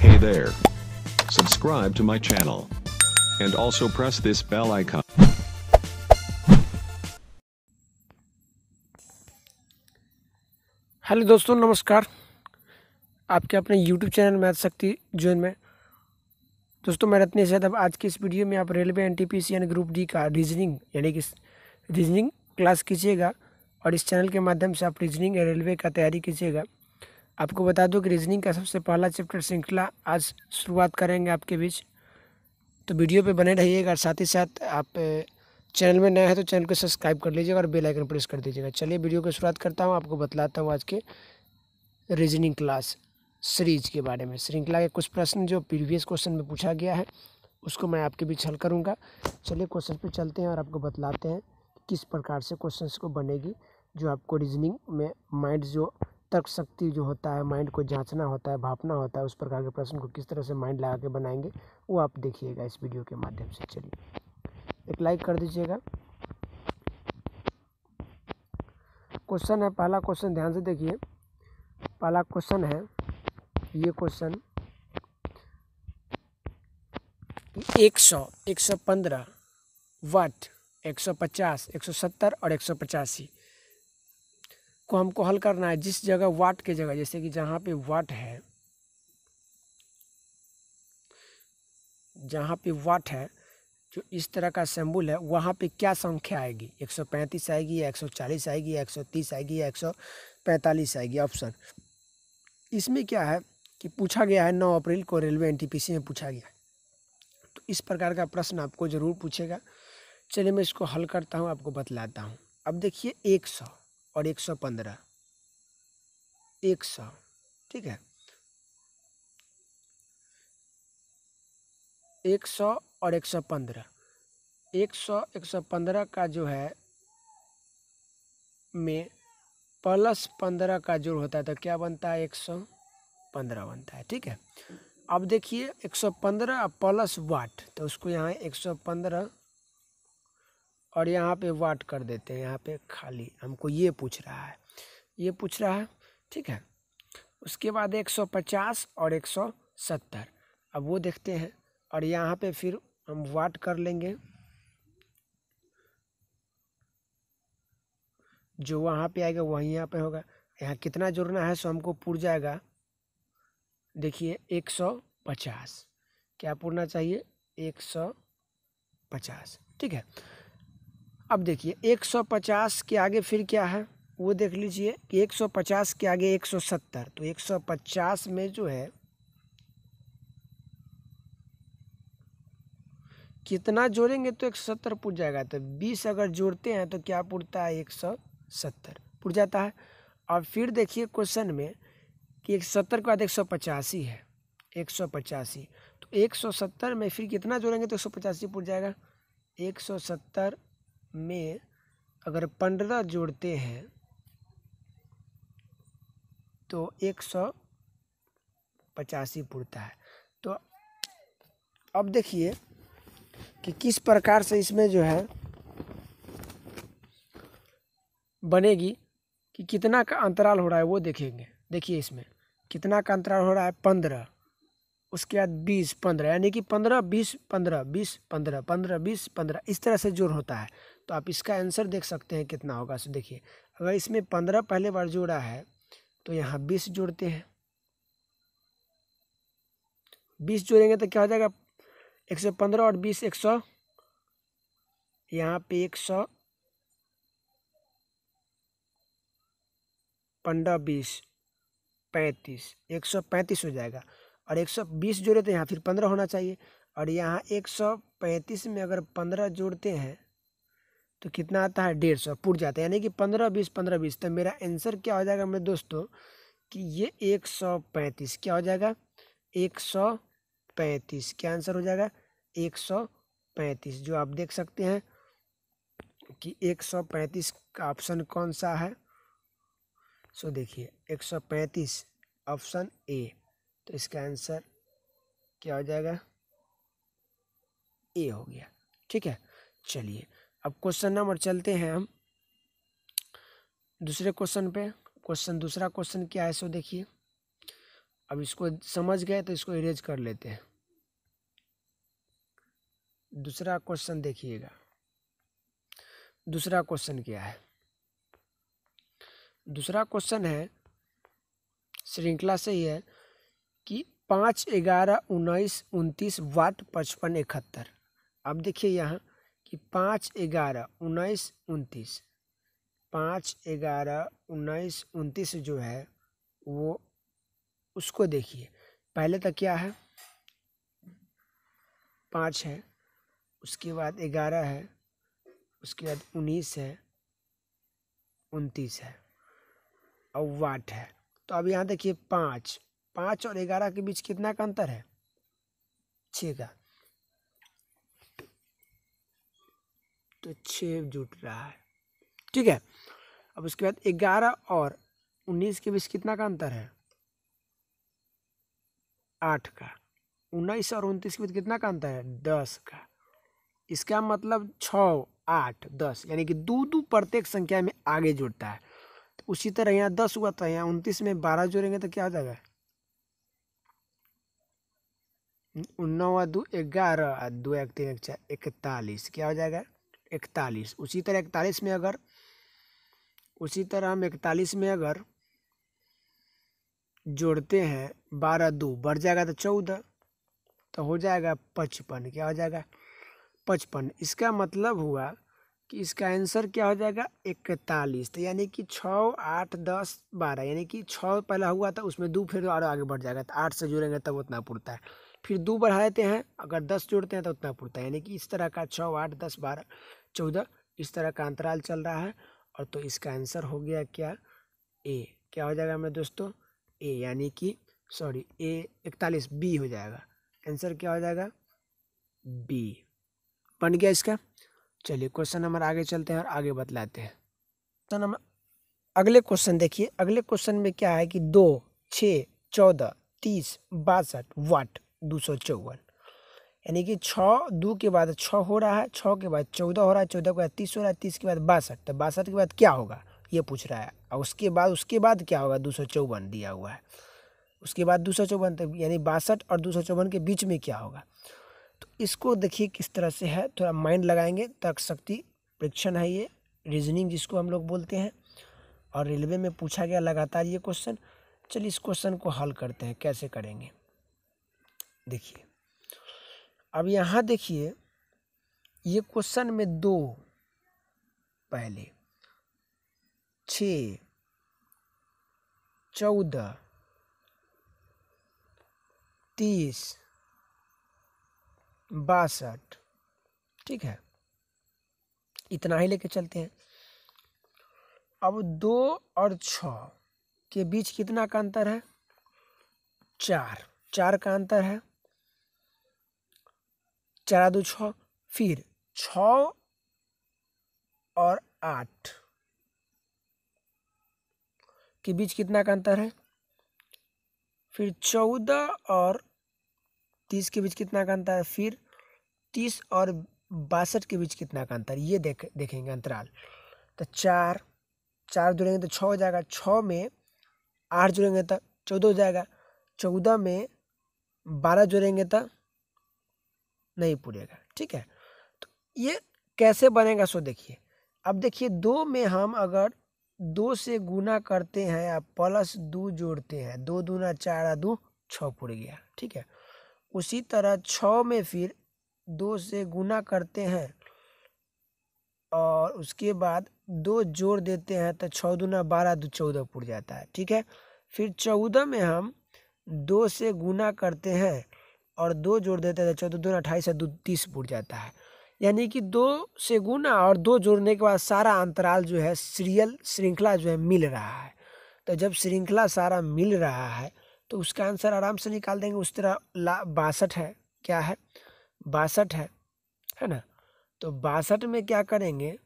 Hey there. Subscribe to my channel. And also press this bell icon. Hello दोस्तों नमस्कार आपके अपने YouTube channel math Shakti zone में दोस्तों मैं रत्न सैद अब आज की इस वीडियो में आप रेलवे एन यानी ग्रुप डी का रीजनिंग यानी कि रीजनिंग क्लास कीजिएगा और इस चैनल के माध्यम से आप रीजनिंग या रेलवे का तैयारी कीजिएगा आपको बता दूं कि रीजनिंग का सबसे पहला चैप्टर श्रृंखला आज शुरुआत करेंगे आपके बीच तो वीडियो पे बने रहिएगा और साथ ही साथ आप चैनल में नए हैं तो चैनल को सब्सक्राइब कर लीजिएगा और बेल आइकन प्रेस कर दीजिएगा चलिए वीडियो की शुरुआत करता हूँ आपको बतलाता हूँ आज के रीजनिंग क्लास सीरीज के बारे में श्रृंखला के कुछ प्रश्न जो प्रीवियस क्वेश्चन में पूछा गया है उसको मैं आपके बीच हल करूँगा चलिए क्वेश्चन पर चलते हैं और आपको बतलाते हैं किस प्रकार से क्वेश्चन को बनेगी जो आपको रीजनिंग में माइंड जो तर्क शक्ति जो होता है माइंड को जांचना होता है भापना होता है उस प्रकार के प्रश्न को किस तरह से माइंड लगा के बनाएंगे वो आप देखिएगा इस वीडियो के माध्यम से चलिए एक लाइक कर दीजिएगा क्वेश्चन है पहला क्वेश्चन ध्यान से देखिए पहला क्वेश्चन है ये क्वेश्चन एक सौ एक सौ पंद्रह वाट एक सौ पचास एक सौ सत्तर और एक सौ पचासी को हमको हल करना है जिस जगह वाट के जगह जैसे कि जहाँ पे वाट है जहाँ पे वाट है जो इस तरह का सेम्बुल है वहाँ पे क्या संख्या आएगी 135 आएगी या 140 आएगी या 130 आएगी या 145 आएगी ऑप्शन इसमें क्या है कि पूछा गया है 9 अप्रैल को रेलवे एनटीपीसी में पूछा गया है तो इस प्रकार का प्रश्न आपको ज़रूर पूछेगा चलिए मैं इसको हल करता हूँ आपको बतलाता हूँ अब देखिए एक सौ और एक सौ पंद्रह एक सौ ठीक है एक सौ और एक सौ पंद्रह एक सौ एक सौ पंद्रह का जो है में प्लस पंद्रह का जोड़ होता है तो क्या बनता है एक सौ पंद्रह बनता है ठीक है अब देखिए एक सौ पंद्रह प्लस वाट तो उसको यहाँ एक सौ पंद्रह और यहाँ पे वाट कर देते हैं यहाँ पे खाली हमको ये पूछ रहा है ये पूछ रहा है ठीक है उसके बाद एक सौ पचास और एक सौ सत्तर अब वो देखते हैं और यहाँ पे फिर हम वाट कर लेंगे जो वहाँ पे आएगा वहीं यहाँ पे होगा यहाँ कितना जुड़ना है सो हमको पुर जाएगा देखिए एक सौ पचास क्या पुरना चाहिए एक सौ पचास ठीक है अब देखिए 150 के आगे फिर क्या है वो देख लीजिए कि 150 के आगे 170 तो 150 में जो है कितना जोड़ेंगे तो 170 पुट जाएगा तो 20 अगर जोड़ते हैं तो क्या पुटता है 170 पुट जाता है अब फिर देखिए क्वेश्चन में कि 170 के बाद एक सौ पचासी है एक सौ पचासी तो 170 में फिर कितना जोड़ेंगे तो एक सौ पचासी पुट जाएगा 170 में अगर पंद्रह जोड़ते हैं तो एक सौ पचासी पुरता है तो अब देखिए कि किस प्रकार से इसमें जो है बनेगी कि कितना का अंतराल हो रहा है वो देखेंगे देखिए इसमें कितना का अंतराल हो रहा है पंद्रह उसके बाद बीस पंद्रह यानी कि पंद्रह बीस पंद्रह बीस पंद्रह पंद्रह बीस पंद्रह इस तरह से जोड़ होता है तो आप इसका आंसर देख सकते हैं कितना होगा सो देखिए अगर इसमें पंद्रह पहले बार जोड़ा है तो यहाँ बीस जोड़ते हैं बीस जोड़ेंगे तो क्या हो जाएगा एक सौ पंद्रह और बीस एक सौ यहाँ पे एक सौ पंद्रह बीस पैंतीस एक सौ पैंतीस हो जाएगा और 120 जोड़े तो यहाँ फिर 15 होना चाहिए और यहाँ 135 में अगर 15 जोड़ते हैं तो कितना आता है डेढ़ सौ पुट जाता है यानी कि पंद्रह बीस पंद्रह बीस तो मेरा आंसर क्या हो जाएगा मेरे दोस्तों कि ये एक सौ पैंतीस क्या हो जाएगा एक सौ पैंतीस क्या आंसर हो जाएगा एक सौ पैंतीस जो आप देख सकते हैं कि एक सौ पैंतीस का ऑप्शन कौन सा है सो देखिए एक सौ पैंतीस ऑप्शन ए तो इसका आंसर क्या हो जाएगा ए हो गया ठीक है चलिए अब क्वेश्चन नंबर चलते हैं हम दूसरे क्वेश्चन पे क्वेश्चन दूसरा क्वेश्चन क्या है सो देखिए अब इसको समझ गए तो इसको इरेज कर लेते हैं दूसरा क्वेश्चन देखिएगा दूसरा क्वेश्चन क्या है दूसरा क्वेश्चन है श्रृंखला से ही है कि पाँच ग्यारह उन्नीस उनतीस वाट पचपन इकहत्तर अब देखिए यहाँ कि पाँच ग्यारह उन्नीस उनतीस पाँच ग्यारह उन्नीस उनतीस जो है वो उसको देखिए पहले तक क्या है पाँच है उसके बाद ग्यारह है उसके बाद उन्नीस है उनतीस है और वाट है तो अब यहाँ देखिए पाँच पाँच और ग्यारह के बीच कितना का अंतर है छः का तो छः जुट रहा है ठीक है अब उसके बाद ग्यारह और उन्नीस के बीच कितना का अंतर है आठ का उन्नीस और उनतीस के बीच कितना का अंतर है दस का इसका मतलब छ आठ दस यानी कि दो दो प्रत्येक संख्या में आगे जुड़ता है तो उसी तरह यहाँ दस हुआ था तो यहाँ उनतीस में बारह जोड़ेंगे तो क्या हो जाएगा नौ और दो ग्यारह और दो एक तीन एक चार इकतालीस क्या हो जाएगा इकतालीस उसी तरह इकतालीस में अगर उसी तरह हम इकतालीस में अगर जोड़ते हैं बारह दो बढ़ जाएगा तो चौदह तो हो जाएगा पचपन क्या हो जाएगा पचपन इसका मतलब हुआ कि इसका आंसर क्या हो जाएगा इकतालीस तो यानी कि छः आठ दस बारह यानी कि छः पहला हुआ था उसमें दो फिर तो और आगे बढ़ जाएगा तो आठ से जुड़ेंगे तब उतना पुरता है फिर दो बढ़ा देते हैं अगर दस जोड़ते हैं तो उतना पूर्ता है यानी कि इस तरह का छः आठ दस बारह चौदह इस तरह का अंतराल चल रहा है और तो इसका आंसर हो गया क्या ए क्या हो जाएगा मेरे दोस्तों ए यानी कि सॉरी ए इकतालीस बी हो जाएगा आंसर क्या हो जाएगा बी बन गया इसका चलिए क्वेश्चन नंबर आगे चलते हैं और आगे बतलाते हैं क्वेश्चन नंबर अगले क्वेश्चन देखिए अगले क्वेश्चन में क्या है कि दो छः चौदह तीस बासठ वाट दो सौ चौवन यानी कि छः दो के बाद छः हो रहा है छः के बाद चौदह हो रहा है चौदह के बाद तीस हो रहा है तीस के बाद बासठ तो बासठ के बाद क्या होगा ये पूछ रहा है और उसके बाद उसके बाद क्या होगा दो सौ चौवन दिया हुआ है उसके बाद दो सौ चौवन तक तो यानी बासठ और दो सौ चौवन के बीच में क्या होगा तो इसको देखिए किस तरह से है थोड़ा माइंड लगाएंगे तर्क शक्ति परीक्षण है ये रीजनिंग जिसको हम लोग बोलते हैं और रेलवे में पूछा गया लगातार ये क्वेश्चन चलिए इस क्वेश्चन को हल करते हैं कैसे करेंगे देखिए अब यहाँ देखिए ये क्वेश्चन में दो पहले छ चौदह तीस बासठ ठीक है इतना ही लेके चलते हैं अब दो और छ के बीच कितना का अंतर है चार चार का अंतर है चारा दो छ फिर छ और आठ के बीच कितना का अंतर है फिर चौदह और तीस के बीच कितना का अंतर है फिर तीस और बासठ के बीच कितना का अंतर ये देख देखेंगे अंतराल तो चार चार जुड़ेंगे तो छः हो जाएगा छः में आठ जुड़ेंगे तो चौदह हो जाएगा चौदह में बारह जुड़ेंगे तो नहीं पूरेगा ठीक है तो ये कैसे बनेगा सो देखिए अब देखिए दो में हम अगर दो से गुना करते हैं या प्लस दो जोड़ते हैं दो दूना चार दो छः पुर गया ठीक है उसी तरह छः में फिर दो से गुना करते हैं और उसके बाद दो जोड़ देते हैं तो छः दूना बारह दो चौदह पुर जाता है ठीक है फिर चौदह में हम दो से गुना करते हैं और दो जोड़ देते हैं तो चौदह दो अट्ठाईस और दो तीस बुट जाता है यानी कि दो से गुना और दो जोड़ने के बाद सारा अंतराल जो है सीरियल श्रृंखला जो है मिल रहा है तो जब श्रृंखला सारा मिल रहा है तो उसका आंसर आराम से निकाल देंगे उस तरह ला बासठ है क्या है बासठ है है ना तो बासठ में क्या करेंगे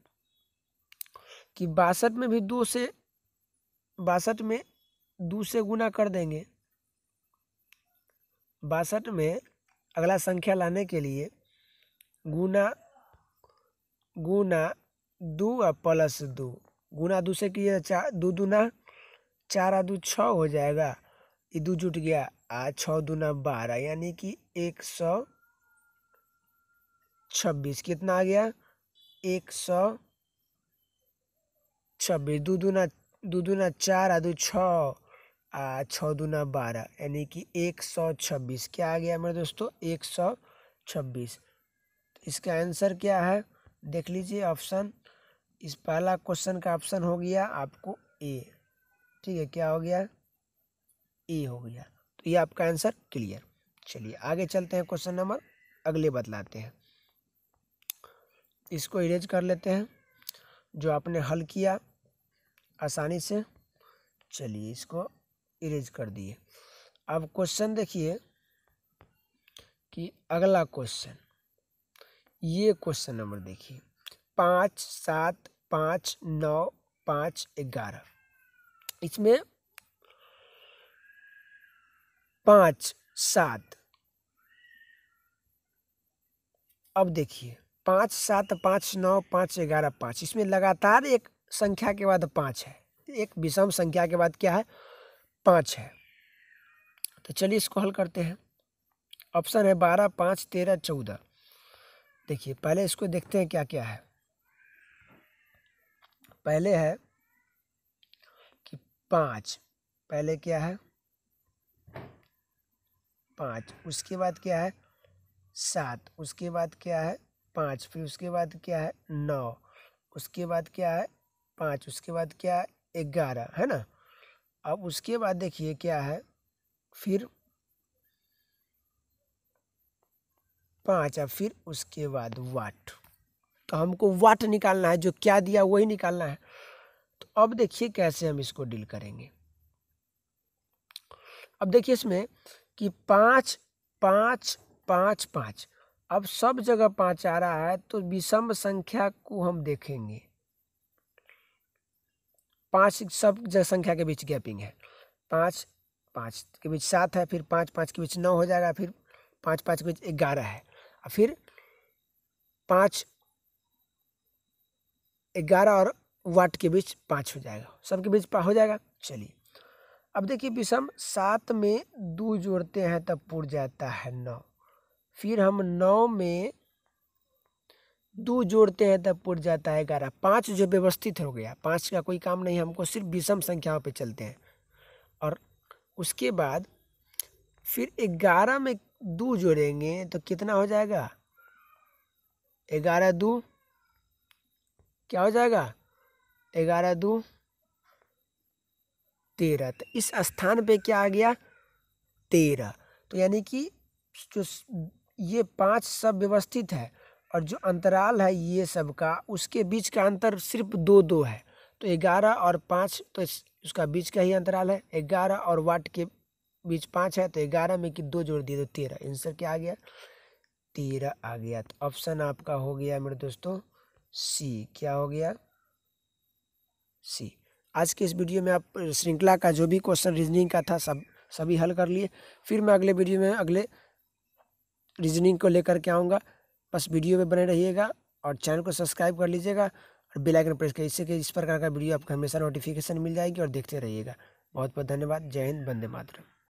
कि बासठ में भी दो से बासठ में दो से गुना कर देंगे बासठ में अगला संख्या लाने के लिए गुना गुना दो और प्लस दो गुना दो से किए चार दो दूना चार आ दो छः हो जाएगा ये दो जुट गया आ छः दूना बारह यानी कि एक सौ छब्बीस कितना आ गया एक सौ छब्बीस दो दूना दो दूना चार आ दो छः छः दूना बारह यानी कि एक सौ छब्बीस क्या आ गया मेरे दोस्तों एक सौ छब्बीस तो इसका आंसर क्या है देख लीजिए ऑप्शन इस पहला क्वेश्चन का ऑप्शन हो गया आपको ए ठीक है क्या हो गया ए हो गया तो ये आपका आंसर क्लियर चलिए आगे चलते हैं क्वेश्चन नंबर अगले बतलाते हैं इसको इरेज कर लेते हैं जो आपने हल किया आसानी से चलिए इसको इरेज कर दिए अब क्वेश्चन देखिए कि अगला क्वेश्चन ये क्वेश्चन नंबर देखिए पाँच सात पाँच नौ पाँच ग्यारह इसमें पाँच सात अब देखिए पाँच सात पाँच नौ पाँच ग्यारह पाँच इसमें लगातार एक संख्या के बाद पाँच है एक विषम संख्या के बाद क्या है पाँच है तो चलिए इसको हल करते हैं ऑप्शन है बारह पाँच तेरह चौदह देखिए पहले इसको देखते हैं क्या क्या है पहले है कि पाँच पहले क्या है पाँच उसके बाद क्या है सात उसके बाद क्या है पाँच फिर उसके बाद क्या है नौ उसके बाद क्या है पाँच उसके बाद क्या है ग्यारह है ना अब उसके बाद देखिए क्या है फिर पाँच और फिर उसके बाद वाट तो हमको वाट निकालना है जो क्या दिया वही निकालना है तो अब देखिए कैसे हम इसको डील करेंगे अब देखिए इसमें कि पाँच पाँच पाँच पाँच अब सब जगह पाँच आ रहा है तो विषम संख्या को हम देखेंगे पाँच सब जनसंख्या के बीच गैपिंग है पाँच पाँच के बीच सात है फिर पाँच पाँच के बीच नौ हो जाएगा फिर पाँच पाँच के बीच ग्यारह है और फिर पाँच ग्यारह और वाट के बीच पाँच हो जाएगा सबके बीच हो जाएगा चलिए अब देखिए विषम सात में दो जोड़ते हैं तब पूर जाता है नौ फिर हम नौ में दो जोड़ते हैं तब पुट जाता है ग्यारह पाँच जो व्यवस्थित हो गया पाँच का कोई काम नहीं हमको सिर्फ विषम संख्याओं पे चलते हैं और उसके बाद फिर ग्यारह में दो जोड़ेंगे तो कितना हो जाएगा ग्यारह दो क्या हो जाएगा ग्यारह दो तेरह तो इस स्थान पे क्या आ गया तेरह तो यानी कि जो ये पांच सब व्यवस्थित है और जो अंतराल है ये सब का उसके बीच का अंतर सिर्फ दो दो है तो ग्यारह और पाँच तो उसका बीच का ही अंतराल है ग्यारह और वाट के बीच पाँच है तो ग्यारह में कि दो जोड़ दिए तो तेरह आंसर क्या आ गया तेरह आ गया तो ऑप्शन आपका हो गया मेरे दोस्तों सी क्या हो गया सी आज के इस वीडियो में आप श्रृंखला का जो भी क्वेश्चन रीजनिंग का था सब सभी हल कर लिए फिर मैं अगले वीडियो में अगले रीजनिंग को लेकर के आऊँगा बस वीडियो में बने रहिएगा और चैनल को सब्सक्राइब कर लीजिएगा और बेल आइकन प्रेस करिए इससे कि इस प्रकार का वीडियो आपको हमेशा नोटिफिकेशन मिल जाएगी और देखते रहिएगा बहुत बहुत धन्यवाद जय हिंद वंदे मातरम